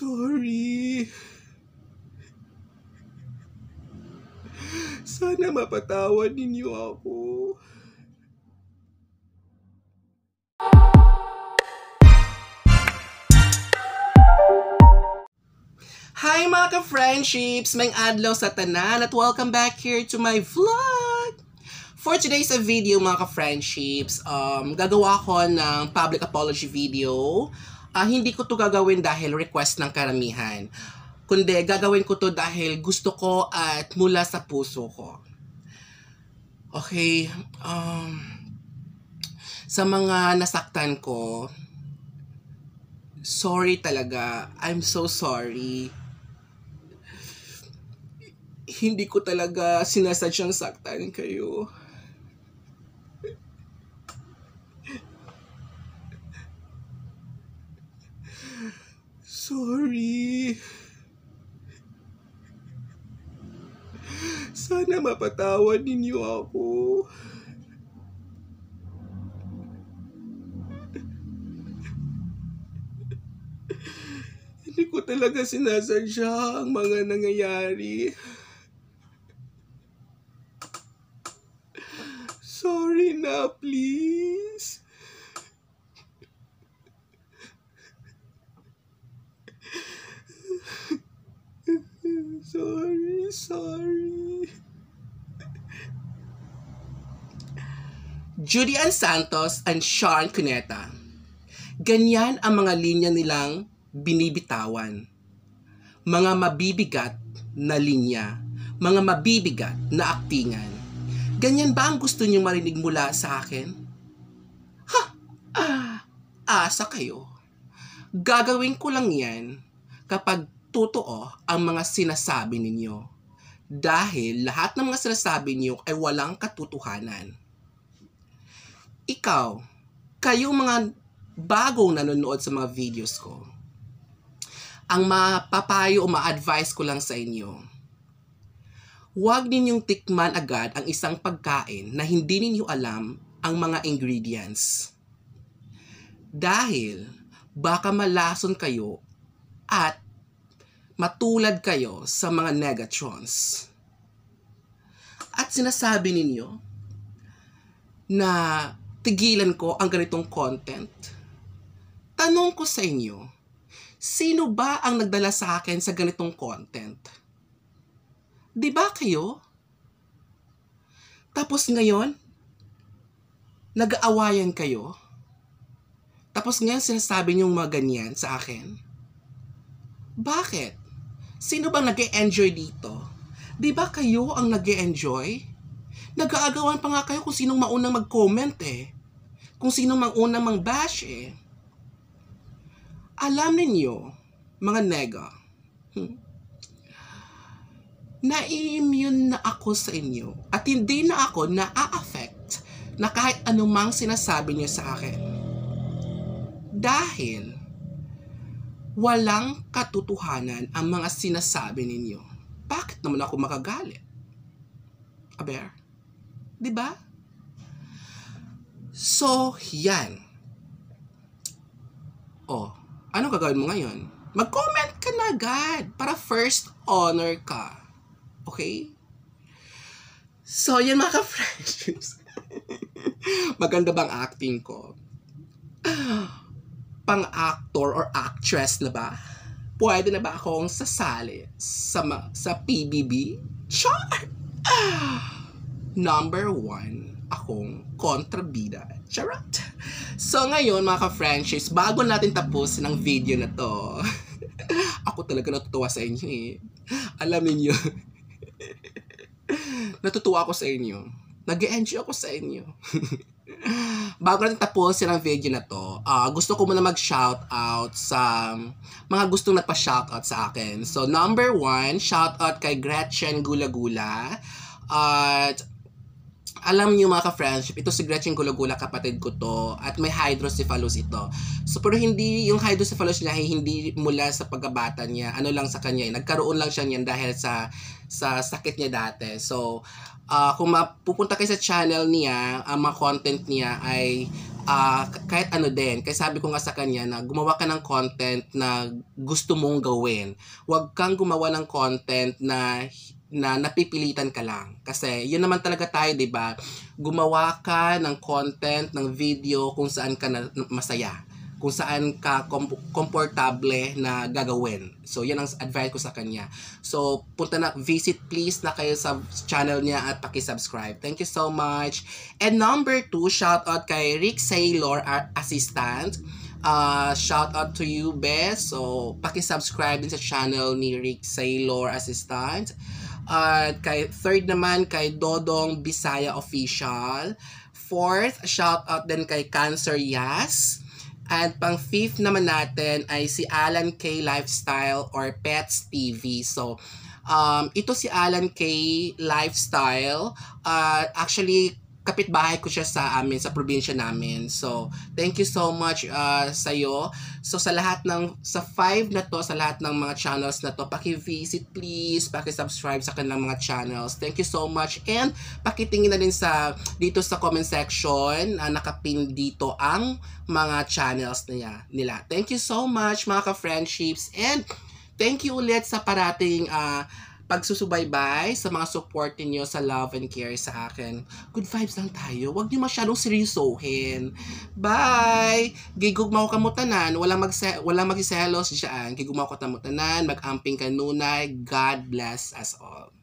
sorry. Sana mapatawad ninyo ako. Hi mga ka-friendships! May adlaw sa tanan at welcome back here to my vlog! For today's video mga ka-friendships, um, gagawa ko ng public apology video uh, hindi ko to gagawin dahil request ng karamihan. Kundi gagawin ko to dahil gusto ko at mula sa puso ko. Okay, um, sa mga nasaktan ko, sorry talaga. I'm so sorry. Hindi ko talaga sinasadyang saktan kayo. sorry. Sana mapatawad ninyo ako. Hindi ko talaga sinasadya ang mga nangyayari. Sorry na, please. sorry, sorry. Judy Ann Santos and Sean Cuneta. Ganyan ang mga linya nilang binibitawan. Mga mabibigat na linya, mga mabibigat na aktingan. Ganyan ba ang gusto niyong marinig mula sa akin? Ha! Ah, asa kayo. Gagawin ko lang yan kapag totoo ang mga sinasabi ninyo. Dahil lahat ng mga sinasabi ninyo ay walang katotohanan. Ikaw, kayo mga bagong nanonood sa mga videos ko, ang mapapayo o ma-advise ko lang sa inyo, huwag ninyong tikman agad ang isang pagkain na hindi ninyo alam ang mga ingredients. Dahil baka malason kayo at matulad kayo sa mga negatrons. At sinasabi ninyo na tigilan ko ang ganitong content. Tanong ko sa inyo, sino ba ang nagdala sa akin sa ganitong content? Di ba kayo? Tapos ngayon, nag-aawayan kayo? Tapos ngayon sinasabi niyong mga ganyan sa akin? Bakit? Sino bang nag e enjoy dito? Di ba kayo ang nag e enjoy Nag-aagawan pa nga kayo kung sinong maunang mag-comment eh. Kung sinong maunang mang-bash eh. Alam ninyo, mga nega, hmm, na-immune na ako sa inyo at hindi na ako na-affect na kahit anumang sinasabi niyo sa akin. Dahil walang katotohanan ang mga sinasabi ninyo. Bakit naman ako makagalit? Aber? Di ba? So, yan. O, ano gagawin mo ngayon? Mag-comment ka na agad para first honor ka. Okay? So, yan mga ka-friendships. Maganda bang acting ko? pang-actor or actress na ba? Pwede na ba akong sasali sa, sa PBB? Char! Ah! Number one, akong kontrabida. Charot! So ngayon mga ka-franchise, bago natin tapos ng video na to, ako talaga natutuwa sa inyo eh. Alam niyo natutuwa ako sa inyo. nag enjoy ako sa inyo. bago natin tapusin ang video na to, uh, gusto ko muna mag-shout out sa mga gustong nagpa-shout out sa akin. So number one, shout out kay Gretchen Gulagula. At alam niyo mga ka-friendship, ito si Gretchen Gulagula, kapatid ko to, at may hydrocephalus ito. So, pero hindi, yung hydrocephalus niya ay hindi mula sa pagkabata niya, ano lang sa kanya, eh. nagkaroon lang siya niyan dahil sa, sa sakit niya dati. So, uh, kung mapupunta kayo sa channel niya, ang uh, mga content niya ay uh, kahit ano din, kaya sabi ko nga sa kanya na gumawa ka ng content na gusto mong gawin. Huwag kang gumawa ng content na na napipilitan ka lang. Kasi yun naman talaga tayo, 'di ba? Gumawa ka ng content, ng video kung saan ka na, masaya kung saan ka komportable na gagawin. So, yan ang advice ko sa kanya. So, punta na, visit please na kayo sa channel niya at pakisubscribe. Thank you so much. And number two, shout out kay Rick Saylor, our assistant. Uh, shout out to you, best. So, pakisubscribe din sa channel ni Rick Saylor, assistant. At uh, kay third naman kay Dodong Bisaya Official. Fourth, shout out din kay Cancer Yas. At pang fifth naman natin ay si Alan K. Lifestyle or Pets TV. So, um, ito si Alan K. Lifestyle. Uh, actually, kapitbahay ko siya sa amin, sa probinsya namin. So, thank you so much uh, sa'yo. So, sa lahat ng, sa five na to, sa lahat ng mga channels na to, paki-visit please, paki-subscribe sa kanilang mga channels. Thank you so much. And, pakitingin na din sa, dito sa comment section, uh, nakapin dito ang mga channels niya, nila. Thank you so much, mga ka-friendships. And, thank you ulit sa parating, uh, pagsusubaybay, sa mga support niyo sa love and care sa akin. Good vibes lang tayo. Huwag niyo masyadong seryosohin. Bye! Gigugmaw ka mo tanan. Walang, magse walang magsiselos dyan. Gigugmaw ka tamutanan. Mag-amping nunay. God bless us all.